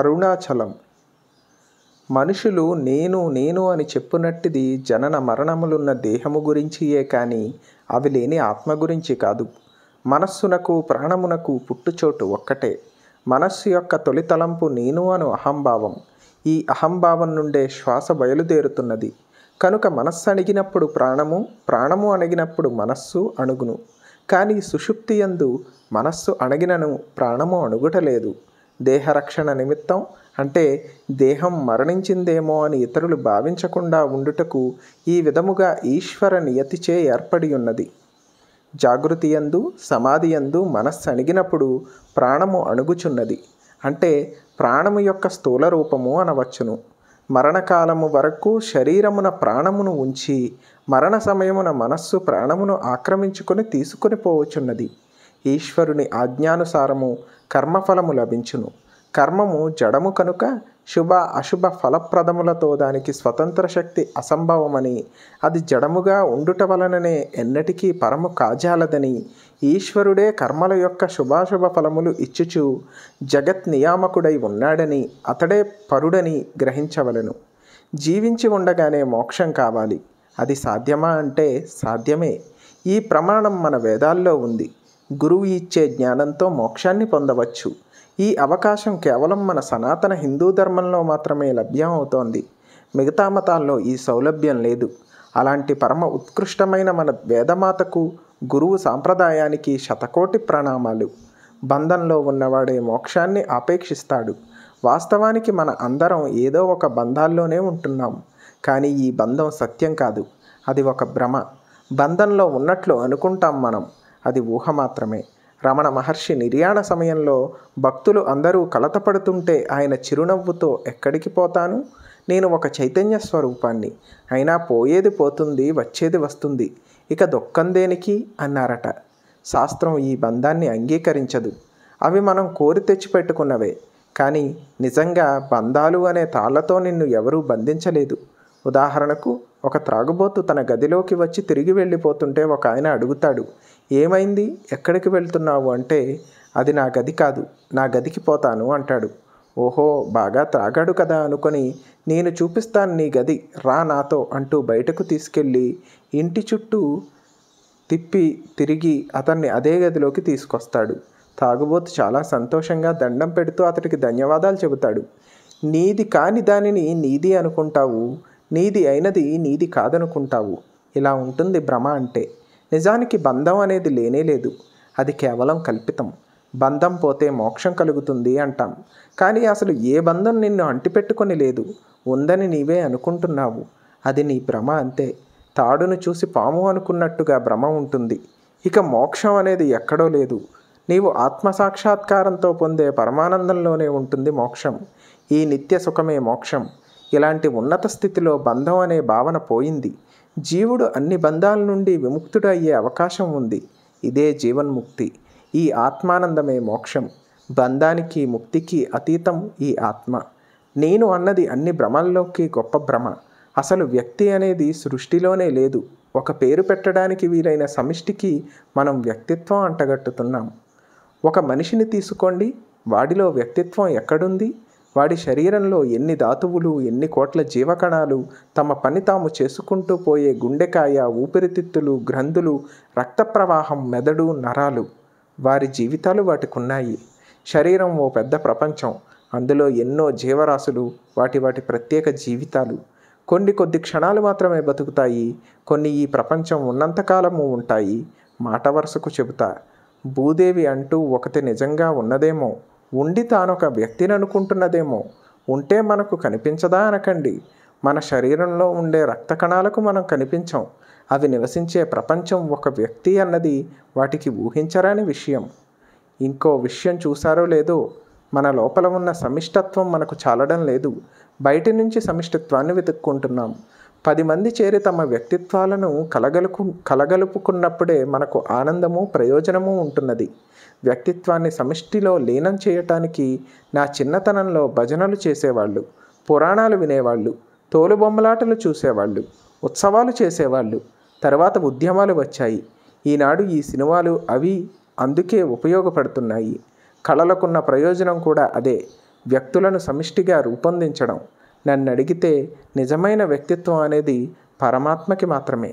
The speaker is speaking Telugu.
అరుణాచలం మనుషులు నేను నేను అని చెప్పునట్టిది జనన మరణములున్న దేహము గురించియే కానీ అవి లేని ఆత్మ గురించి కాదు మనస్సునకు ప్రాణమునకు పుట్టుచోటు ఒక్కటే మనస్సు యొక్క తొలి తలంపు నేను అను అహంభావం ఈ అహంభావం నుండే శ్వాస బయలుదేరుతున్నది కనుక మనస్సు అణిగినప్పుడు ప్రాణము ప్రాణము అణిగినప్పుడు మనస్సు అణుగును కానీ సుషుప్తియందు మనస్సు అణగినను ప్రాణము అణుగుటలేదు దేహరక్షణ నిమిత్తం అంటే దేహం మరణించిందేమో అని ఇతరులు భావించకుండా ఉండుటకు ఈ విధముగా ఈశ్వర నియతిచే ఏర్పడి ఉన్నది జాగృతి ఎందు సమాధి ఎందు మనస్సు అణిగినప్పుడు ప్రాణము అణుగుచున్నది అంటే ప్రాణము యొక్క స్థూల రూపము అనవచ్చును మరణకాలము వరకు శరీరమున ప్రాణమును ఉంచి మరణ సమయమున మనస్సు ప్రాణమును ఆక్రమించుకొని తీసుకొని పోవచ్చున్నది ఈశ్వరుని ఆజ్ఞానుసారము కర్మఫలము లభించును కర్మము జడము కనుక శుభ అశుభ ఫలప్రదములతో దానికి స్వతంత్ర శక్తి అసంభవమని అది జడముగా ఉండుట వలననే ఎన్నటికీ పరము కాజాలదని ఈశ్వరుడే కర్మల యొక్క శుభాశుభ ఫలములు ఇచ్చుచు జగత్ నియామకుడై ఉన్నాడని అతడే పరుడని గ్రహించవలను జీవించి ఉండగానే మోక్షం కావాలి అది సాధ్యమా అంటే సాధ్యమే ఈ ప్రమాణం మన వేదాల్లో ఉంది గురువు ఇచ్చే జ్ఞానంతో మోక్షాన్ని పొందవచ్చు ఈ అవకాశం కేవలం మన సనాతన హిందూ ధర్మంలో మాత్రమే లభ్యం అవుతోంది మిగతా మతాల్లో ఈ సౌలభ్యం లేదు అలాంటి పరమ ఉత్కృష్టమైన మన వేదమాతకు గురువు సాంప్రదాయానికి శతకోటి ప్రణామాలు బంధంలో ఉన్నవాడే మోక్షాన్ని ఆపేక్షిస్తాడు వాస్తవానికి మన అందరం ఏదో ఒక బంధాల్లోనే ఉంటున్నాం కానీ ఈ బంధం సత్యం కాదు అది ఒక భ్రమ బంధంలో ఉన్నట్లు అనుకుంటాం మనం అది ఊహ మాత్రమే రమణ మహర్షి నిర్యాణ సమయంలో భక్తులు అందరూ కలతపడుతుంటే ఆయన చిరునవ్వుతో ఎక్కడికి పోతాను నేను ఒక చైతన్య స్వరూపాన్ని అయినా పోయేది పోతుంది వచ్చేది వస్తుంది ఇక దుఃఖం దేనికి అన్నారట శాస్త్రం ఈ బంధాన్ని అంగీకరించదు అవి మనం కోరి తెచ్చిపెట్టుకున్నవే కానీ నిజంగా బంధాలు అనే తాళ్లతో నిన్ను ఎవరూ బంధించలేదు ఉదాహరణకు ఒక త్రాగుబోతు తన గదిలోకి వచ్చి తిరిగి వెళ్ళిపోతుంటే ఒక ఆయన అడుగుతాడు ఏమైంది ఎక్కడికి వెళ్తున్నావు అంటే అది నా గది కాదు నా గదికి పోతాను అంటాడు ఓహో బాగా త్రాగాడు కదా అనుకొని నేను చూపిస్తాను నీ గది రా నాతో అంటూ బయటకు తీసుకెళ్ళి ఇంటి చుట్టూ తిప్పి తిరిగి అతన్ని అదే గదిలోకి తీసుకొస్తాడు తాగుబోతు చాలా సంతోషంగా దండం పెడుతూ అతడికి ధన్యవాదాలు చెబుతాడు నీది కాని దానిని నీది అనుకుంటావు నీది అయినది నీది కాదనుకుంటావు ఇలా ఉంటుంది భ్రమ అంటే నిజానికి బంధం అనేది లేనే లేదు అది కేవలం కల్పితం బంధం పోతే మోక్షం కలుగుతుంది అంటాం కానీ అసలు ఏ బంధం నిన్ను అంటిపెట్టుకొని లేదు ఉందని నీవే అనుకుంటున్నావు అది నీ భ్రమ అంతే తాడును చూసి పాము అనుకున్నట్టుగా భ్రమ ఉంటుంది ఇక మోక్షం అనేది ఎక్కడో లేదు నీవు ఆత్మసాక్షాత్కారంతో పొందే పరమానందంలోనే ఉంటుంది మోక్షం ఈ నిత్య సుఖమే మోక్షం ఇలాంటి ఉన్నత స్థితిలో బంధం అనే భావన పోయింది జీవుడు అన్ని బంధాల నుండి విముక్తుడు అయ్యే అవకాశం ఉంది ఇదే జీవన్ముక్తి ఈ ఆత్మానందమే మోక్షం బంధానికి ముక్తికి అతీతం ఈ ఆత్మ నేను అన్నది అన్ని భ్రమల్లోకి గొప్ప భ్రమ అసలు వ్యక్తి అనేది సృష్టిలోనే లేదు ఒక పేరు పెట్టడానికి వీలైన సమిష్టికి మనం వ్యక్తిత్వం అంటగట్టుతున్నాం ఒక మనిషిని తీసుకోండి వాడిలో వ్యక్తిత్వం ఎక్కడుంది వాడి శరీరంలో ఎన్ని ధాతువులు ఎన్ని కోట్ల జీవకణాలు తమ పని తాము చేసుకుంటూ పోయే గుండెకాయ ఊపిరితిత్తులు గ్రంథులు రక్త ప్రవాహం మెదడు నరాలు వారి జీవితాలు వాటికున్నాయి శరీరం ఓ పెద్ద ప్రపంచం అందులో ఎన్నో జీవరాశులు వాటి వాటి ప్రత్యేక జీవితాలు కొన్ని కొద్ది క్షణాలు మాత్రమే బతుకుతాయి కొన్ని ఈ ప్రపంచం ఉన్నంతకాలము ఉంటాయి మాట వరుసకు చెబుతా భూదేవి అంటూ ఒకటి నిజంగా ఉన్నదేమో ఉండి తానొక వ్యక్తిని అనుకుంటున్నదేమో ఉంటే మనకు కనిపించదా అనకండి మన శరీరంలో ఉండే రక్త కణాలకు మనం కనిపించాం అవి నివసించే ప్రపంచం ఒక వ్యక్తి అన్నది వాటికి ఊహించరాని విషయం ఇంకో విషయం చూసారో లేదో మన లోపల ఉన్న సమిష్టత్వం మనకు చాలడం లేదు బయట నుంచి సమిష్టత్వాన్ని వెతుక్కుంటున్నాం పది మంది చేరి తమ వ్యక్తిత్వాలను కలగలుకు కలగలుపుకున్నప్పుడే మనకు ఆనందము ప్రయోజనము ఉంటున్నది వ్యక్తిత్వాన్ని సమిష్టిలో లీనం చేయటానికి నా చిన్నతనంలో భజనలు చేసేవాళ్ళు పురాణాలు వినేవాళ్ళు తోలుబొమ్మలాటలు చూసేవాళ్ళు ఉత్సవాలు చేసేవాళ్ళు తర్వాత ఉద్యమాలు వచ్చాయి ఈనాడు ఈ సినిమాలు అవి అందుకే ఉపయోగపడుతున్నాయి కళలకున్న ప్రయోజనం కూడా అదే వ్యక్తులను సమిష్టిగా రూపొందించడం నన్ను అడిగితే నిజమైన వ్యక్తిత్వం అనేది పరమాత్మకి మాత్రమే